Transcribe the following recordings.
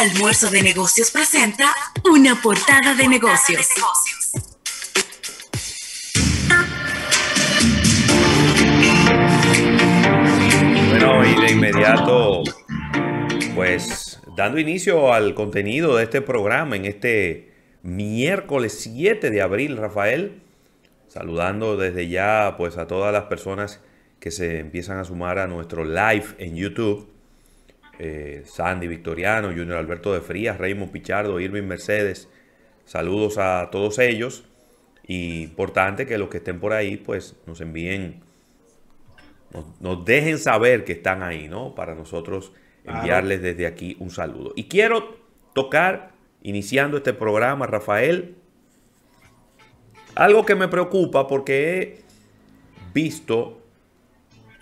Almuerzo de Negocios presenta una portada de negocios. Bueno, y de inmediato, pues dando inicio al contenido de este programa en este miércoles 7 de abril, Rafael, saludando desde ya pues a todas las personas que se empiezan a sumar a nuestro live en YouTube eh, Sandy Victoriano, Junior Alberto de Frías, Raymond Pichardo, Irving Mercedes. Saludos a todos ellos. Y importante que los que estén por ahí, pues nos envíen, nos, nos dejen saber que están ahí, ¿no? Para nosotros enviarles desde aquí un saludo. Y quiero tocar, iniciando este programa, Rafael, algo que me preocupa porque he visto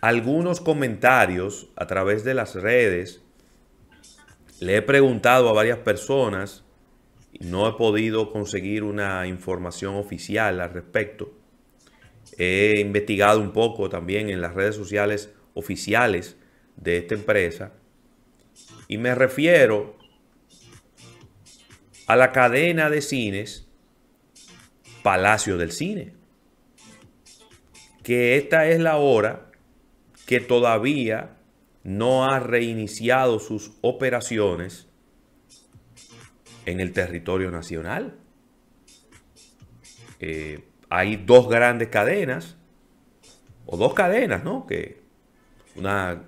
algunos comentarios a través de las redes le he preguntado a varias personas y no he podido conseguir una información oficial al respecto. He investigado un poco también en las redes sociales oficiales de esta empresa y me refiero a la cadena de cines Palacio del Cine, que esta es la hora que todavía no ha reiniciado sus operaciones en el territorio nacional. Eh, hay dos grandes cadenas, o dos cadenas, ¿no? Que una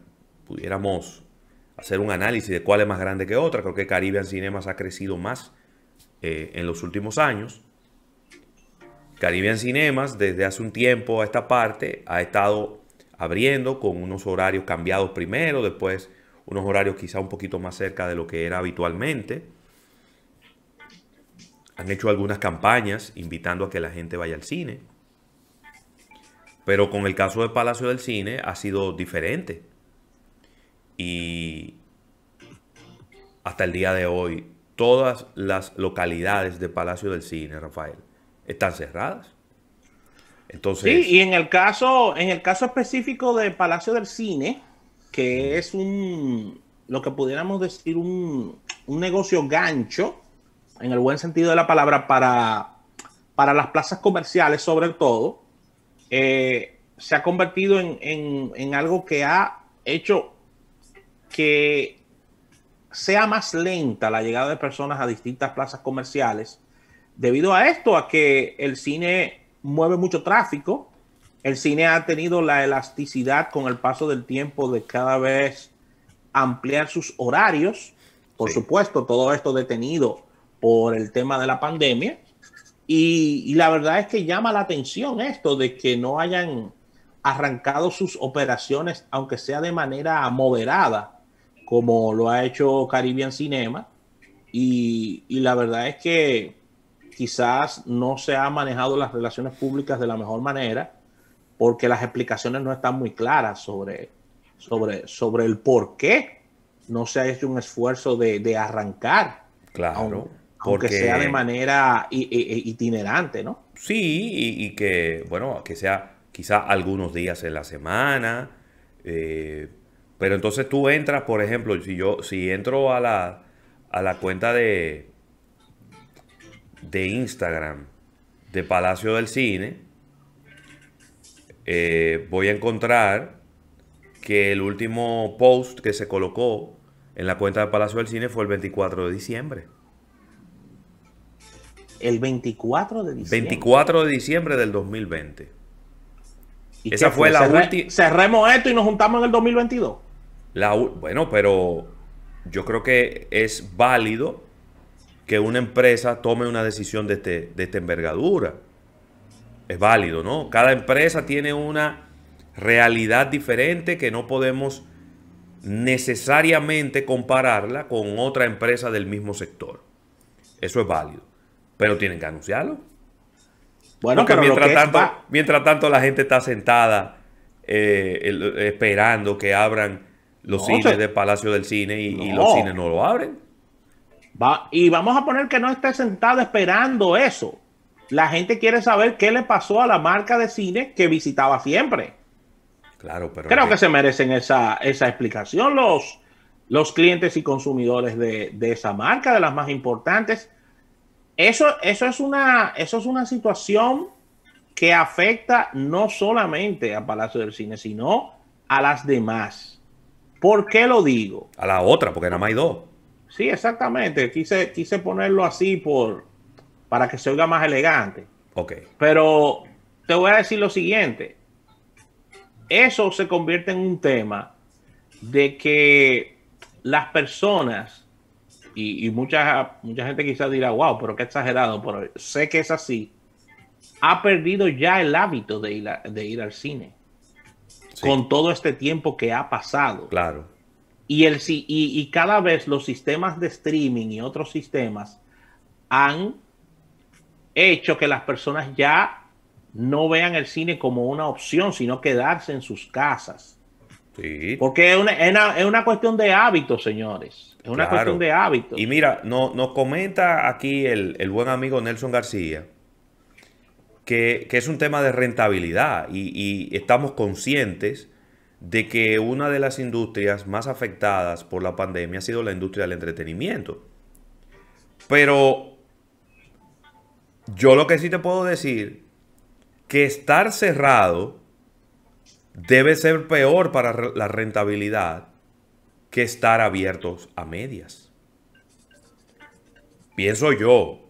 pudiéramos hacer un análisis de cuál es más grande que otra. Creo que Caribbean Cinemas ha crecido más eh, en los últimos años. Caribbean Cinemas desde hace un tiempo a esta parte ha estado abriendo con unos horarios cambiados primero, después unos horarios quizá un poquito más cerca de lo que era habitualmente. Han hecho algunas campañas invitando a que la gente vaya al cine. Pero con el caso del Palacio del Cine ha sido diferente. Y hasta el día de hoy, todas las localidades de Palacio del Cine, Rafael, están cerradas. Sí, y en el caso, en el caso específico de Palacio del Cine, que es un, lo que pudiéramos decir, un, negocio gancho, en el buen sentido de la palabra, para, para las plazas comerciales sobre todo, eh, se ha convertido en, en algo que ha hecho que sea más lenta la llegada de personas a distintas plazas comerciales, debido a esto, a que el cine mueve mucho tráfico. El cine ha tenido la elasticidad con el paso del tiempo de cada vez ampliar sus horarios. Por supuesto, todo esto detenido por el tema de la pandemia. Y, la verdad es que llama la atención esto de que no hayan arrancado sus operaciones, aunque sea de manera moderada, como lo ha hecho Caribbean Cinema. y la verdad es que quizás no se ha manejado las relaciones públicas de la mejor manera porque las explicaciones no están muy claras sobre, sobre, sobre el por qué no se ha hecho un esfuerzo de, arrancar. Claro. Aunque, porque... sea de manera itinerante, ¿no? Sí, y, que, bueno, que sea quizás algunos días en la semana. Eh, pero entonces tú entras, por ejemplo, si yo si entro a la, a la cuenta de, de Instagram de Palacio del Cine, eh, voy a encontrar que el último post que se colocó en la cuenta de Palacio del Cine fue el 24 de diciembre. El 24 de diciembre. 24 de diciembre del 2020. Esa fue, la última. Cerremos esto y nos juntamos en el 2022. La, bueno, pero yo creo que es válido que una empresa tome una decisión este, de, esta envergadura. Es válido, ¿no? Cada empresa tiene una realidad diferente que no podemos necesariamente compararla con otra empresa del mismo sector. Eso es válido. Pero tienen que anunciarlo. Bueno, Porque mientras, tanto, mientras tanto la gente está sentada eh, esperando que abran los cines de del Palacio del Cine y los cines no lo abren y vamos a poner que no esté sentado esperando eso. La gente quiere saber qué le pasó a la marca de cine que visitaba siempre. Claro, pero creo que, se merecen esa, explicación los, los clientes y consumidores de, esa marca, de las más importantes. Eso, eso, es una, eso es una situación que afecta no solamente a Palacio del Cine, sino a las demás. ¿Por qué lo digo? A la otra, porque nada más hay dos. Sí, exactamente. Quise, quise ponerlo así por, para que se oiga más elegante. Ok. Pero te voy a decir lo siguiente. Eso se convierte en un tema de que las personas, y, y mucha, mucha gente quizás dirá, wow, pero qué exagerado, pero sé que es así, ha perdido ya el hábito de ir, de ir al cine con todo este tiempo que ha pasado. Claro y, el, y, y cada vez los sistemas de streaming y otros sistemas han hecho que las personas ya no vean el cine como una opción, sino quedarse en sus casas. Sí. Porque es una, cuestión de hábitos, señores. Es una cuestión de hábitos. Y mira, no, nos comenta aquí el, buen amigo Nelson García que, es un tema de rentabilidad y, y estamos conscientes de que una de las industrias más afectadas por la pandemia ha sido la industria del entretenimiento. Pero yo lo que sí te puedo decir, que estar cerrado debe ser peor para la rentabilidad que estar abiertos a medias. Pienso yo,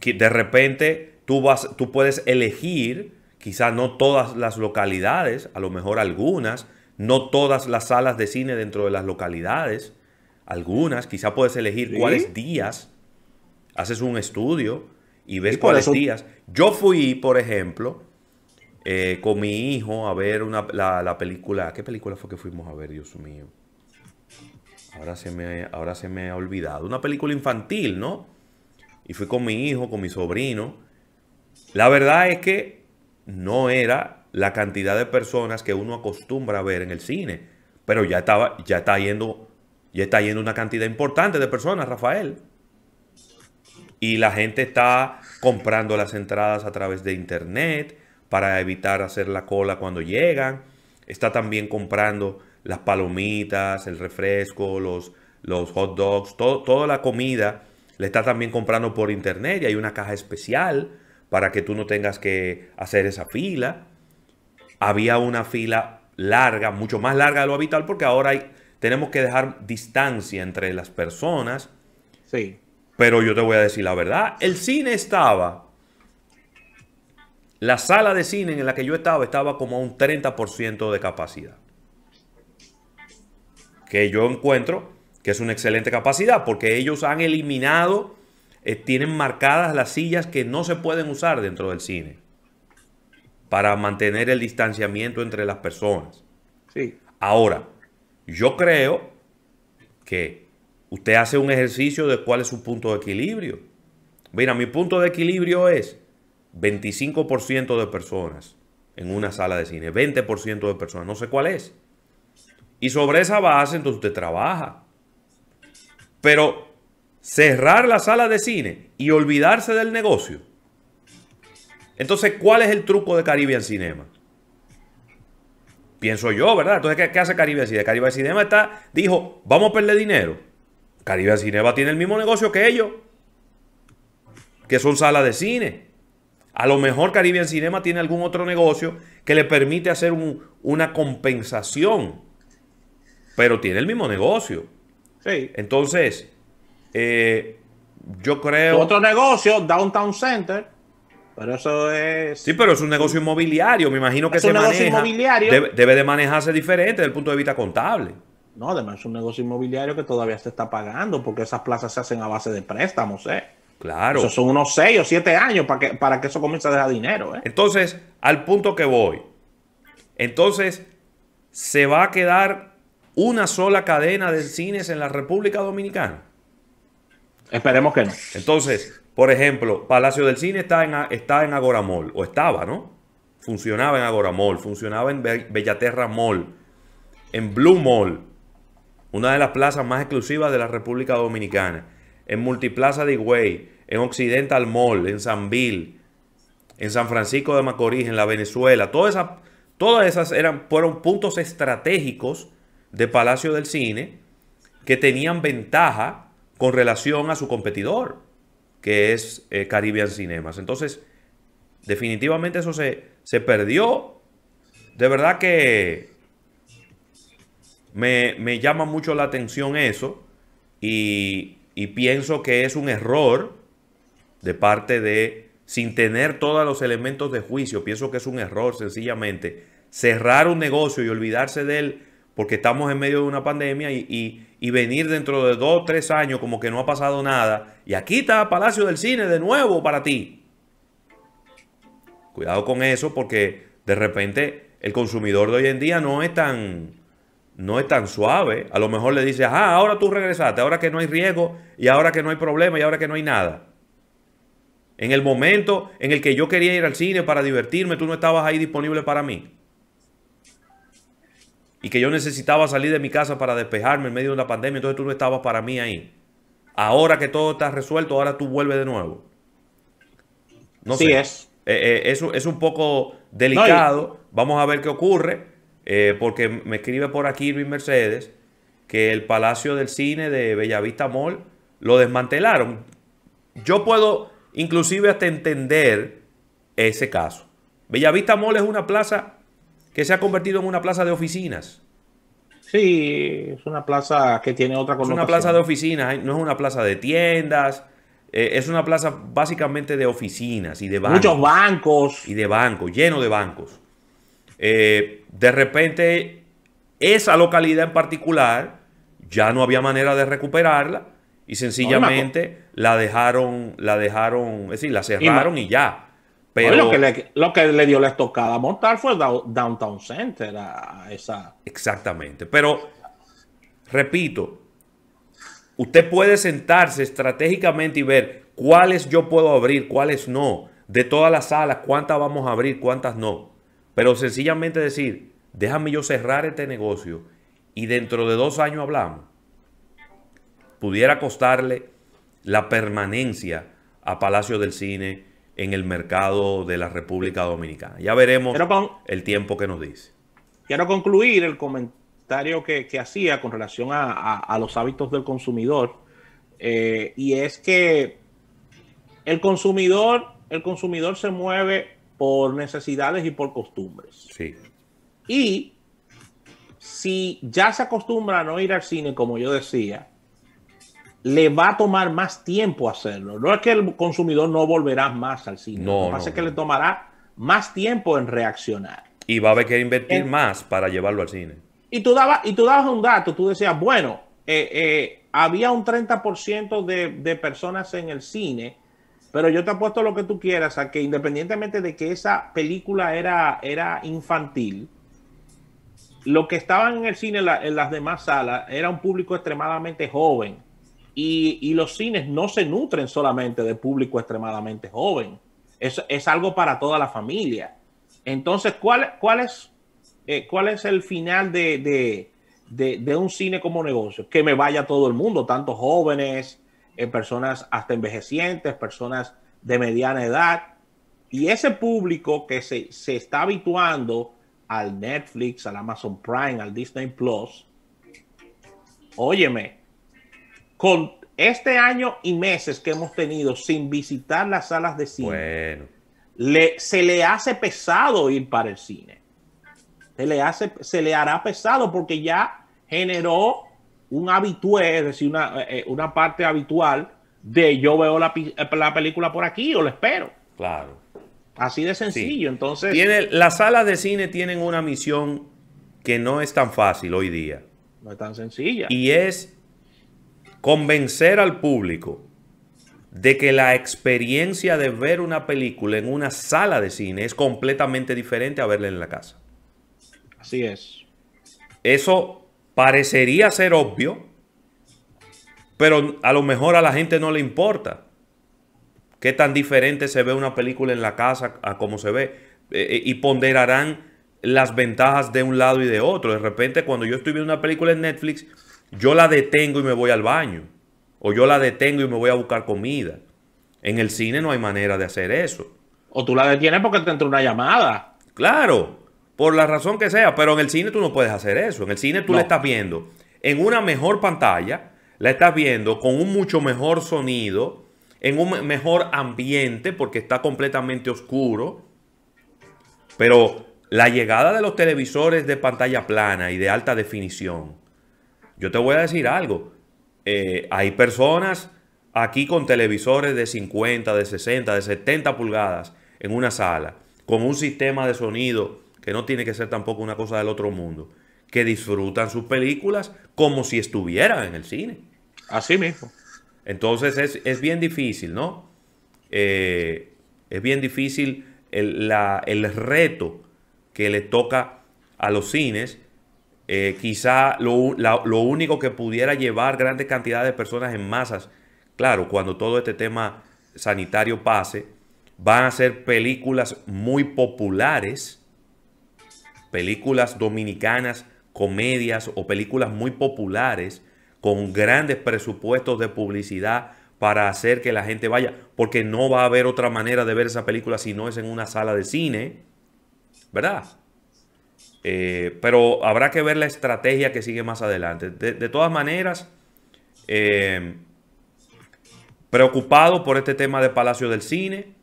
que de repente tú, vas, tú puedes elegir quizás no todas las localidades, a lo mejor algunas, no todas las salas de cine dentro de las localidades, algunas, Quizás puedes elegir cuáles días, haces un estudio y ves cuáles días. Yo fui, por ejemplo, eh, con mi hijo a ver la, película, ¿qué película fue que fuimos a ver, Dios mío? Ahora se, me, ahora se me ha olvidado. Una película infantil, ¿no? Y fui con mi hijo, con mi sobrino. La verdad es que no era la cantidad de personas que uno acostumbra a ver en el cine, pero ya estaba, ya está yendo, ya está yendo una cantidad importante de personas, Rafael. Y la gente está comprando las entradas a través de internet para evitar hacer la cola cuando llegan. Está también comprando las palomitas, el refresco, los, hot dogs, toda la comida. Le está también comprando por internet y hay una caja especial para que tú no tengas que hacer esa fila. Había una fila larga, mucho más larga de lo habitual, porque ahora tenemos que dejar distancia entre las personas. Sí. Pero yo te voy a decir la verdad, el cine estaba, la sala de cine en la que yo estaba estaba como a un 30% de capacidad. Que yo encuentro que es una excelente capacidad, porque ellos han eliminado eh, tienen marcadas las sillas que no se pueden usar dentro del cine para mantener el distanciamiento entre las personas. Sí. Ahora, yo creo que usted hace un ejercicio de cuál es su punto de equilibrio. Mira, mi punto de equilibrio es 25% de personas en una sala de cine, 20% de personas, no sé cuál es. Y sobre esa base, entonces usted trabaja. Pero cerrar la sala de cine y olvidarse del negocio. Entonces, ¿cuál es el truco de Caribbean Cinema? Pienso yo, ¿verdad? Entonces, ¿qué, hace Caribbean Cinema? Caribbean Cinema está, dijo, vamos a perder dinero. Caribbean Cinema tiene el mismo negocio que ellos, que son salas de cine. A lo mejor Caribbean Cinema tiene algún otro negocio que le permite hacer una compensación, pero tiene el mismo negocio. Sí. Entonces, eh, yo creo. Otro negocio, Downtown Center. Pero eso es. Sí, pero es un negocio inmobiliario. Me imagino que es un negocio Inmobiliario. Debe, de manejarse diferente desde el punto de vista contable. No, además es un negocio inmobiliario que todavía se está pagando porque esas plazas se hacen a base de préstamos, ¿eh? Claro. Eso son unos 6 o 7 años para que, para que eso comience a dejar dinero, ¿eh? Entonces, al punto que voy. Entonces, se va a quedar una sola cadena de cines en la República Dominicana. Esperemos que no. Entonces, por ejemplo, Palacio del Cine está en, está en Agora Mall, o estaba, ¿no? Funcionaba en Agora Mall, funcionaba en Bellaterra Mall, en Blue Mall, una de las plazas más exclusivas de la República Dominicana, en Multiplaza de Higüey, en Occidental Mall, en San Bill. en San Francisco de Macorís, en la Venezuela. Todas esas, todas esas eran, fueron puntos estratégicos de Palacio del Cine que tenían ventaja con relación a su competidor, que es eh, Caribbean Cinemas. Entonces, definitivamente eso se, se perdió. De verdad que me, llama mucho la atención eso y, y pienso que es un error de parte de, sin tener todos los elementos de juicio, pienso que es un error sencillamente cerrar un negocio y olvidarse de él porque estamos en medio de una pandemia y, venir dentro de dos tres años como que no ha pasado nada. Y aquí está Palacio del Cine de nuevo para ti. Cuidado con eso porque de repente el consumidor de hoy en día no es tan, no es tan suave. A lo mejor le dice, ah, ahora tú regresaste, ahora que no hay riesgo y ahora que no hay problema y ahora que no hay nada. En el momento en el que yo quería ir al cine para divertirme, tú no estabas ahí disponible para mí y que yo necesitaba salir de mi casa para despejarme en medio de la pandemia, entonces tú no estabas para mí ahí. Ahora que todo está resuelto, ahora tú vuelves de nuevo. No sí sé. es. Eh, eh, eso es un poco delicado. Vamos a ver qué ocurre, eh, porque me escribe por aquí Luis Mercedes que el Palacio del Cine de Bellavista Mall lo desmantelaron. Yo puedo inclusive hasta entender ese caso. Bellavista Mall es una plaza que se ha convertido en una plaza de oficinas. Sí, es una plaza que tiene otra connotación. Es una plaza de oficinas, ¿eh? no es una plaza de tiendas. Eh, es una plaza básicamente de oficinas y de bancos. Muchos bancos. Y de bancos, lleno de bancos. Eh, de repente, esa localidad en particular ya no había manera de recuperarla y sencillamente la dejaron, la dejaron, es decir, la cerraron y ya. Pero lo, que le, dio la estocada a montar fue Downtown Center esa. Exactamente. Pero, repito, usted puede sentarse estratégicamente y ver cuáles yo puedo abrir, cuáles no. De todas las salas, cuántas vamos a abrir, cuántas no. Pero sencillamente decir, déjame yo cerrar este negocio y dentro de dos años hablamos. Pudiera costarle la permanencia a Palacio del Cine en el mercado de la República Dominicana. Ya veremos el tiempo que nos dice. Quiero concluir el comentario que, hacía con relación a, los hábitos del consumidor. Eh, y es que el consumidor, el consumidor se mueve por necesidades y por costumbres. Y si ya se acostumbra a no ir al cine, como yo decía, le va a tomar más tiempo hacerlo. No es que el consumidor no volverá más al cine. lo que pasa es que le tomará más tiempo en reaccionar. Y va a haber que invertir más para llevarlo al cine. Y tú dabas, y tú un dato, tú decías, bueno, eh, eh, había un 30% de, de personas en el cine, pero yo te apuesto lo que tú quieras a que independientemente de que esa película era, era infantil, lo que estaban en el cine, en las demás salas, era un público extremadamente joven y, los cines no se nutren solamente de público extremadamente joven. Es, es algo para toda la familia. Entonces, ¿cuál, cuál, es, eh, cuál es el final de, un cine como negocio? Que me vaya todo el mundo, tanto jóvenes, eh, personas hasta envejecientes, personas de mediana edad. Y ese público que se, se está habituando al Netflix, al Amazon Prime, al Disney Plus, óyeme, con este año y meses que hemos tenido sin visitar las salas de cine, le, se le hace pesado ir para el cine. Se le, hace, se le hará pesado porque ya generó un habitué, es decir, una, eh, eh, parte habitual de yo veo eh, la, película por aquí o la espero. Claro. Así de sencillo. Entonces. las salas de cine tienen una misión que no es tan fácil hoy día. No es tan sencilla. Y es convencer al público de que la experiencia de ver una película en una sala de cine es completamente diferente a verla en la casa. Así es. Eso parecería ser obvio, pero a lo mejor a la gente no le importa qué tan diferente se ve una película en la casa a cómo se ve eh, eh, y ponderarán las ventajas de un lado y de otro. De repente cuando yo estoy viendo una película en Netflix, yo la detengo y me voy al baño. O yo la detengo y me voy a buscar comida. En el cine no hay manera de hacer eso. O tú la detienes porque te entra una llamada. Claro, por la razón que sea, pero en el cine tú no puedes hacer eso. En el cine tú la estás viendo en una mejor pantalla, la estás viendo con un mucho mejor sonido, en un mejor ambiente porque está completamente oscuro. Pero la llegada de los televisores de pantalla plana y de alta definición yo te voy a decir algo. Eh, hay personas aquí con televisores de 50, de 60, de 70 pulgadas en una sala, con un sistema de sonido que no tiene que ser tampoco una cosa del otro mundo, que disfrutan sus películas como si estuvieran en el cine. Así mismo. Entonces es, bien difícil, ¿no? Eh, es bien difícil el, el reto que le toca a los cines eh, quizá lo, lo, único que pudiera llevar grandes cantidades de personas en masas, claro, cuando todo este tema sanitario pase, van a ser películas muy populares, películas dominicanas, comedias o películas muy populares con grandes presupuestos de publicidad para hacer que la gente vaya, porque no va a haber otra manera de ver esa película si no es en una sala de cine, ¿verdad? Eh, pero habrá que ver la estrategia que sigue más adelante. De, todas maneras, eh, preocupado por este tema de Palacio del Cine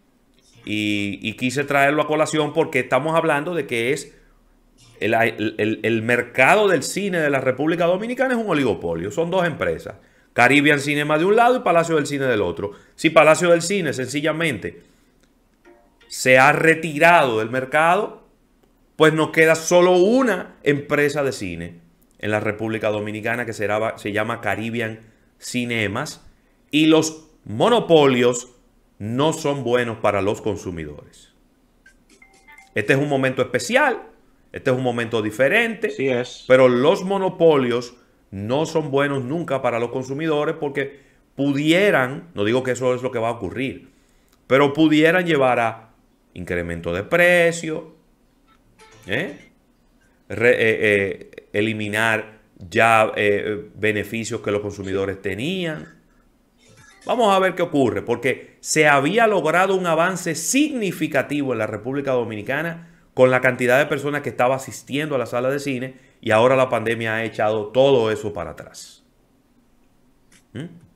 y, quise traerlo a colación porque estamos hablando de que es el, el mercado del cine de la República Dominicana es un oligopolio, son dos empresas. Caribbean Cinema de un lado y Palacio del Cine del otro. Si Palacio del Cine sencillamente se ha retirado del mercado, pues nos queda solo una empresa de cine en la República Dominicana que se llama Caribbean Cinemas y los monopolios no son buenos para los consumidores. Este es un momento especial, este es un momento diferente, sí es. pero los monopolios no son buenos nunca para los consumidores porque pudieran, no digo que eso es lo que va a ocurrir, pero pudieran llevar a incremento de precio, ¿Eh? Eh, ¿eh? eliminar ya eh, beneficios que los consumidores tenían. Vamos a ver qué ocurre, porque se había logrado un avance significativo en la República Dominicana con la cantidad de personas que estaba asistiendo a la sala de cine y ahora la pandemia ha echado todo eso para atrás. ¿Mm?